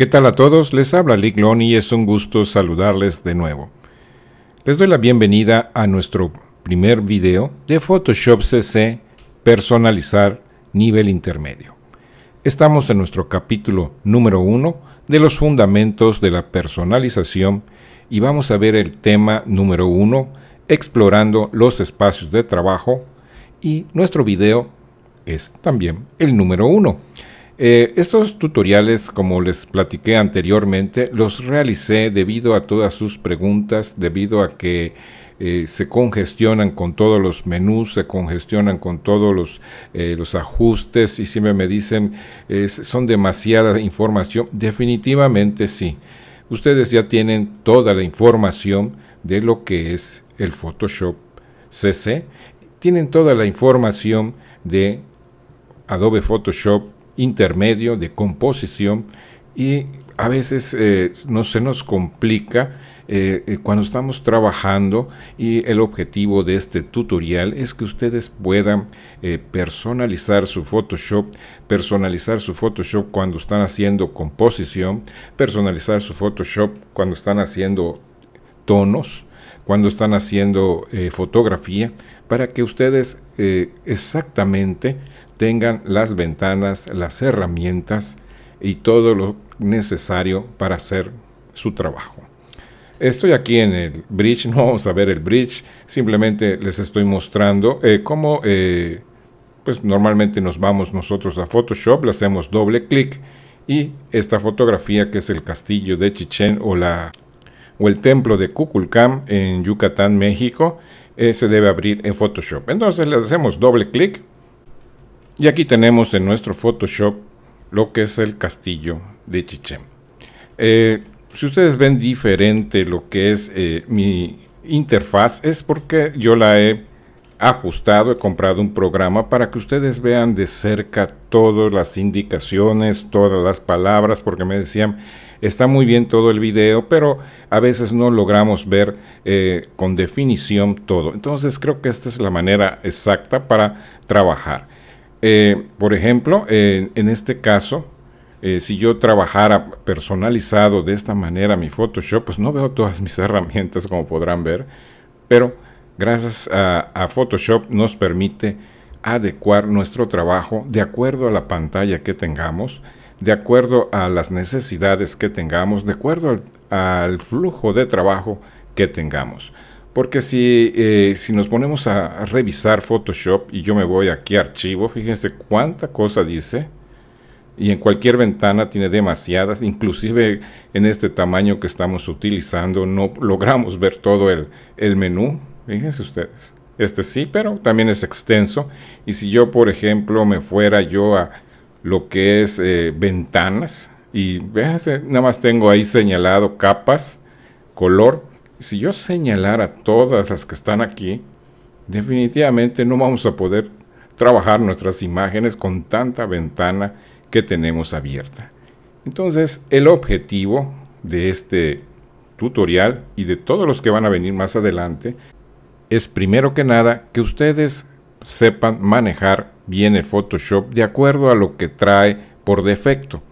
¿Qué tal a todos? Les habla Lick y es un gusto saludarles de nuevo. Les doy la bienvenida a nuestro primer video de Photoshop CC Personalizar Nivel Intermedio. Estamos en nuestro capítulo número 1 de los fundamentos de la personalización y vamos a ver el tema número 1 explorando los espacios de trabajo y nuestro video es también el número 1. Eh, estos tutoriales, como les platiqué anteriormente, los realicé debido a todas sus preguntas, debido a que eh, se congestionan con todos los menús, se congestionan con todos los, eh, los ajustes y siempre me dicen, son demasiada información. Definitivamente sí. Ustedes ya tienen toda la información de lo que es el Photoshop CC. Tienen toda la información de Adobe Photoshop intermedio de composición y a veces eh, no, se nos complica eh, eh, cuando estamos trabajando y el objetivo de este tutorial es que ustedes puedan personalizar su Photoshop, personalizar su Photoshop cuando están haciendo composición, personalizar su Photoshop cuando están haciendo tonos, cuando están haciendo fotografía, para que ustedes exactamente tengan las ventanas, las herramientas y todo lo necesario para hacer su trabajo. Estoy aquí en el bridge, no vamos a ver el bridge, simplemente les estoy mostrando eh, cómo eh, pues normalmente nos vamos nosotros a Photoshop, le hacemos doble clic y esta fotografía que es el castillo de Chichen o, la, o el templo de Kukulcán en Yucatán, México, eh, se debe abrir en Photoshop. Entonces le hacemos doble clic y aquí tenemos en nuestro Photoshop lo que es el castillo de Chichén. Eh, si ustedes ven diferente lo que es eh, mi interfaz, es porque yo la he ajustado, he comprado un programa para que ustedes vean de cerca todas las indicaciones, todas las palabras, porque me decían, está muy bien todo el video, pero a veces no logramos ver eh, con definición todo. Entonces creo que esta es la manera exacta para trabajar. Eh, por ejemplo, en este caso, eh, si yo trabajara personalizado de esta manera mi Photoshop, pues no veo todas mis herramientas como podrán ver, pero gracias a, Photoshop nos permite adecuar nuestro trabajo de acuerdo a la pantalla que tengamos, de acuerdo a las necesidades que tengamos, de acuerdo al flujo de trabajo que tengamos. Porque eh, si, nos ponemos a, revisar Photoshop y yo me voy aquí a archivo, fíjense cuánta cosa dice. Y en cualquier ventana tiene demasiadas, inclusive en este tamaño que estamos utilizando no logramos ver todo el, menú. Fíjense ustedes. Este sí, pero también es extenso. Y si yo, por ejemplo, me fuera yo a lo que es eh, ventanas y véanse, nada más tengo ahí señalado capas, color, si yo señalara todas las que están aquí, definitivamente no vamos a poder trabajar nuestras imágenes con tanta ventana que tenemos abierta. Entonces, el objetivo de este tutorial y de todos los que van a venir más adelante es primero que nada que ustedes sepan manejar bien el Photoshop de acuerdo a lo que trae por defecto.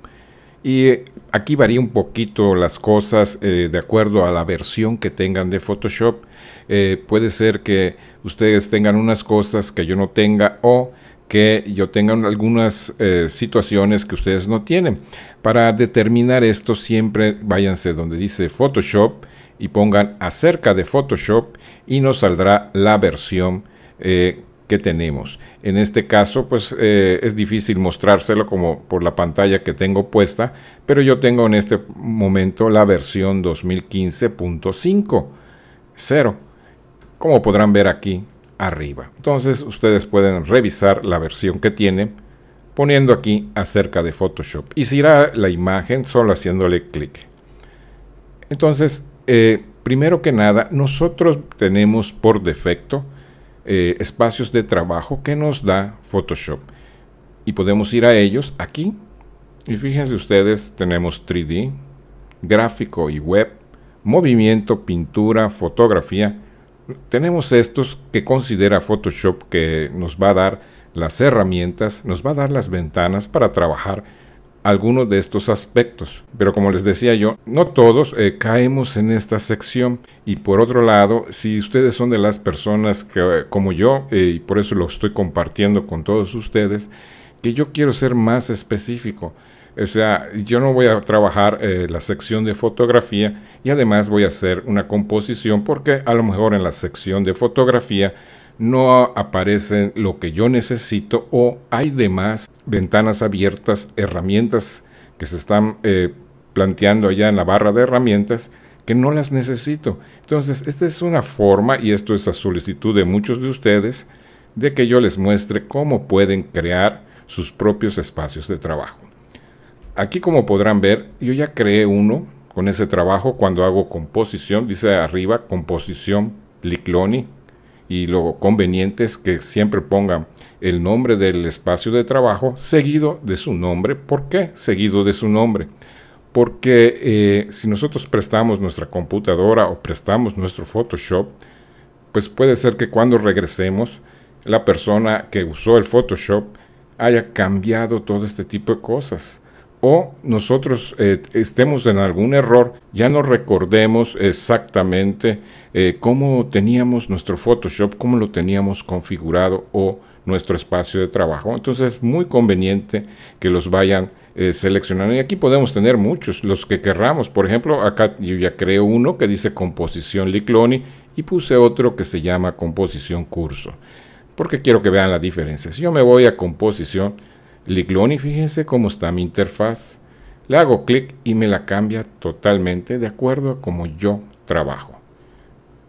Y Aquí varía un poquito las cosas eh, de acuerdo a la versión que tengan de Photoshop. Eh, puede ser que ustedes tengan unas cosas que yo no tenga o que yo tenga algunas eh, situaciones que ustedes no tienen. Para determinar esto siempre váyanse donde dice Photoshop y pongan acerca de Photoshop y nos saldrá la versión eh, que tenemos. En este caso, pues eh, es difícil mostrárselo como por la pantalla que tengo puesta, pero yo tengo en este momento la versión 2015.5.0, como podrán ver aquí arriba. Entonces ustedes pueden revisar la versión que tiene poniendo aquí acerca de Photoshop y se irá la imagen solo haciéndole clic. Entonces, eh, primero que nada, nosotros tenemos por defecto eh, espacios de trabajo que nos da Photoshop. Y podemos ir a ellos aquí. Y fíjense ustedes, tenemos 3D, gráfico y web, movimiento, pintura, fotografía. Tenemos estos que considera Photoshop que nos va a dar las herramientas, nos va a dar las ventanas para trabajar algunos de estos aspectos. Pero como les decía yo, no todos eh, caemos en esta sección. Y por otro lado, si ustedes son de las personas que, eh, como yo, eh, y por eso lo estoy compartiendo con todos ustedes, que yo quiero ser más específico. O sea, yo no voy a trabajar la sección de fotografía y además voy a hacer una composición porque a lo mejor en la sección de fotografía no aparecen lo que yo necesito o hay demás ventanas abiertas, herramientas que se están eh, planteando allá en la barra de herramientas que no las necesito. Entonces, esta es una forma, y esto es a solicitud de muchos de ustedes, de que yo les muestre cómo pueden crear sus propios espacios de trabajo. Aquí, como podrán ver, yo ya creé uno con ese trabajo cuando hago composición, dice arriba, composición Licloni, y lo conveniente es que siempre pongan el nombre del espacio de trabajo seguido de su nombre. ¿Por qué seguido de su nombre? Porque eh, si nosotros prestamos nuestra computadora o prestamos nuestro Photoshop, pues puede ser que cuando regresemos la persona que usó el Photoshop haya cambiado todo este tipo de cosas o nosotros eh, estemos en algún error, ya no recordemos exactamente eh, cómo teníamos nuestro Photoshop, cómo lo teníamos configurado o nuestro espacio de trabajo. Entonces es muy conveniente que los vayan eh, seleccionando. Y aquí podemos tener muchos, los que querramos. Por ejemplo, acá yo ya creo uno que dice composición Licloni y puse otro que se llama composición curso. Porque quiero que vean la diferencia. Si yo me voy a composición le fíjense cómo está mi interfaz. Le hago clic y me la cambia totalmente de acuerdo a cómo yo trabajo.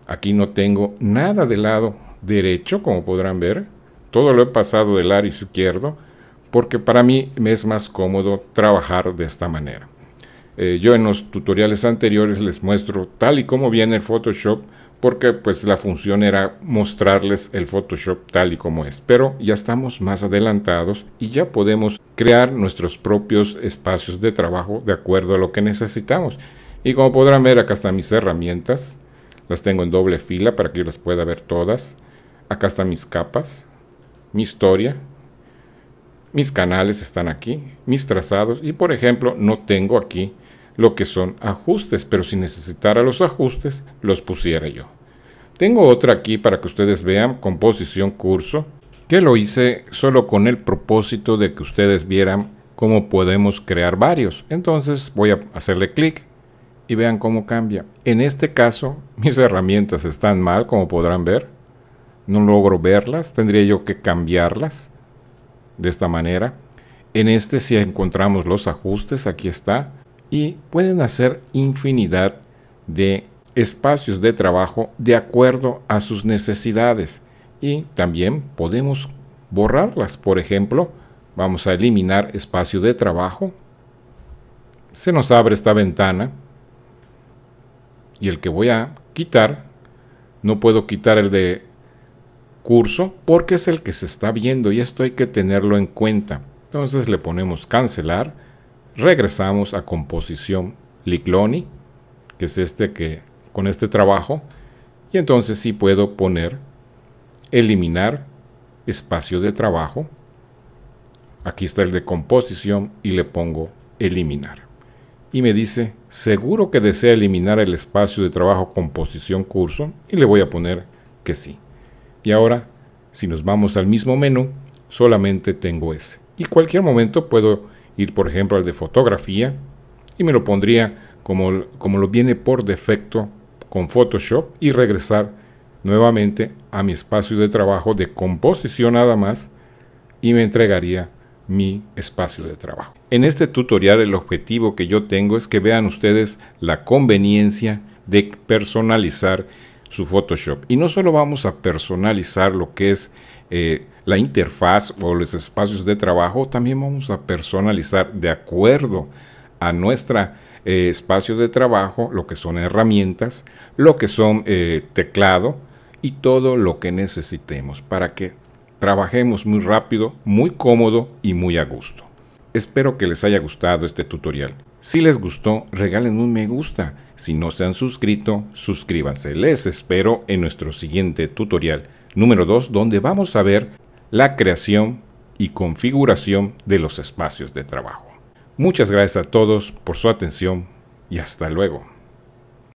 Aquí no tengo nada del lado derecho, como podrán ver. Todo lo he pasado del lado izquierdo porque para mí me es más cómodo trabajar de esta manera. Eh, yo en los tutoriales anteriores les muestro tal y como viene el Photoshop porque pues la función era mostrarles el Photoshop tal y como es. Pero ya estamos más adelantados y ya podemos crear nuestros propios espacios de trabajo de acuerdo a lo que necesitamos. Y como podrán ver, acá están mis herramientas. Las tengo en doble fila para que yo las pueda ver todas. Acá están mis capas, mi historia, mis canales están aquí, mis trazados y por ejemplo no tengo aquí lo que son ajustes, pero si necesitara los ajustes, los pusiera yo. Tengo otra aquí para que ustedes vean, composición curso, que lo hice solo con el propósito de que ustedes vieran cómo podemos crear varios. Entonces voy a hacerle clic y vean cómo cambia. En este caso, mis herramientas están mal, como podrán ver. No logro verlas, tendría yo que cambiarlas de esta manera. En este si encontramos los ajustes, aquí está y pueden hacer infinidad de espacios de trabajo de acuerdo a sus necesidades y también podemos borrarlas. Por ejemplo, vamos a eliminar espacio de trabajo. Se nos abre esta ventana y el que voy a quitar, no puedo quitar el de curso porque es el que se está viendo y esto hay que tenerlo en cuenta. Entonces le ponemos cancelar regresamos a composición Licloni, que es este que con este trabajo, y entonces sí puedo poner eliminar espacio de trabajo. Aquí está el de composición y le pongo eliminar. Y me dice, seguro que desea eliminar el espacio de trabajo composición curso y le voy a poner que sí. Y ahora, si nos vamos al mismo menú, solamente tengo ese. Y cualquier momento puedo ir por ejemplo al de fotografía y me lo pondría como, como lo viene por defecto con Photoshop y regresar nuevamente a mi espacio de trabajo de composición nada más y me entregaría mi espacio de trabajo. En este tutorial el objetivo que yo tengo es que vean ustedes la conveniencia de personalizar su Photoshop. Y no solo vamos a personalizar lo que es eh, la interfaz o los espacios de trabajo también vamos a personalizar de acuerdo a nuestro eh, espacio de trabajo, lo que son herramientas, lo que son eh, teclado y todo lo que necesitemos para que trabajemos muy rápido, muy cómodo y muy a gusto. Espero que les haya gustado este tutorial. Si les gustó, regalen un me gusta. Si no se han suscrito, suscríbanse. Les espero en nuestro siguiente tutorial número 2, donde vamos a ver la creación y configuración de los espacios de trabajo. Muchas gracias a todos por su atención y hasta luego.